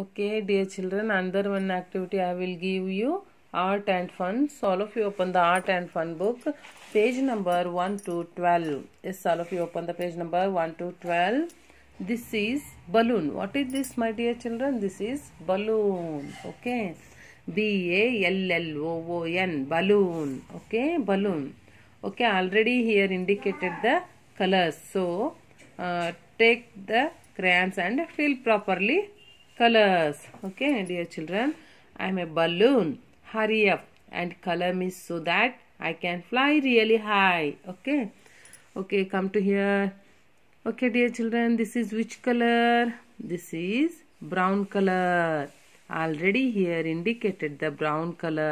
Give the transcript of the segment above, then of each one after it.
okay dear children another one activity i will give you art and fun so all of you open the art and fun book page number 1 to 12 yes all of you open the page number 1 to 12 this is balloon what is this my dear children this is balloon okay b a l l o o n balloon okay balloon okay already here indicated the colors so uh, take the crayons and fill properly colors okay dear children i am a balloon hurry up and color me so that i can fly really high okay okay come to here okay dear children this is which color this is brown color already here indicated the brown color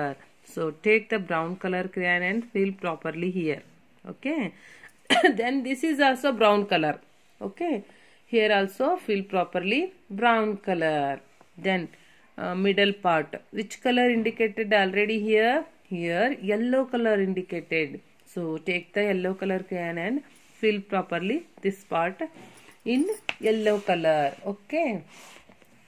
so take the brown color crayon and fill properly here okay then this is also brown color okay here also fill properly brown color. Then uh, middle part. Which color indicated already here? Here yellow color indicated. So take the yellow color can and fill properly this part in yellow color. Okay.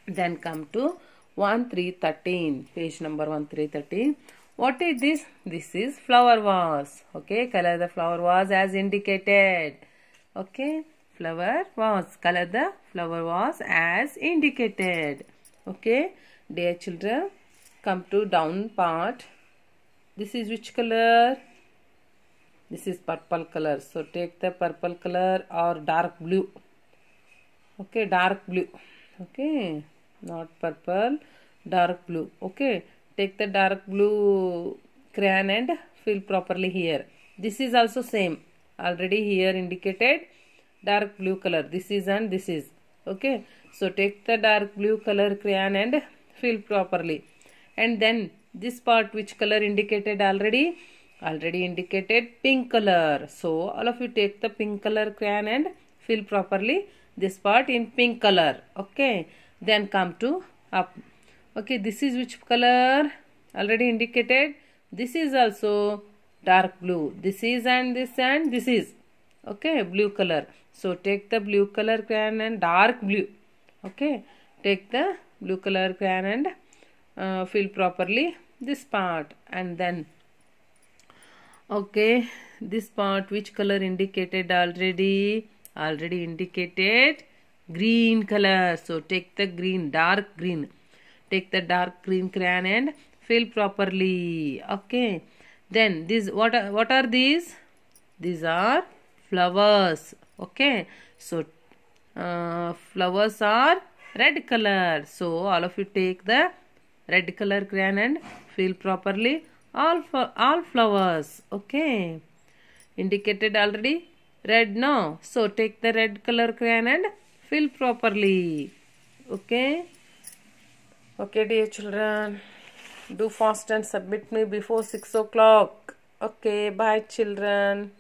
Then come to 1313 page number 1313 what is this this is flower vase okay color the flower vase as indicated okay flower vase. Color the flower vase as indicated. Okay. Dear children, come to down part. This is which color? This is purple color. So take the purple color or dark blue. Okay, dark blue. Okay, not purple, dark blue. Okay, take the dark blue crayon and fill properly here. This is also same. Already here indicated dark blue color this is and this is okay so take the dark blue color crayon and fill properly and then this part which color indicated already already indicated pink color so all of you take the pink color crayon and fill properly this part in pink color okay then come to up okay this is which color already indicated this is also dark blue this is and this and this is okay blue color so take the blue color crayon and dark blue. Okay. Take the blue color crayon and uh, fill properly this part and then okay this part which color indicated already already indicated green color so take the green dark green take the dark green crayon and fill properly okay then these what are, what are these these are flowers okay so uh, flowers are red color so all of you take the red color crayon and fill properly all for all flowers okay indicated already red now so take the red color crayon and fill properly okay okay dear children do fast and submit me before 6 o'clock okay bye children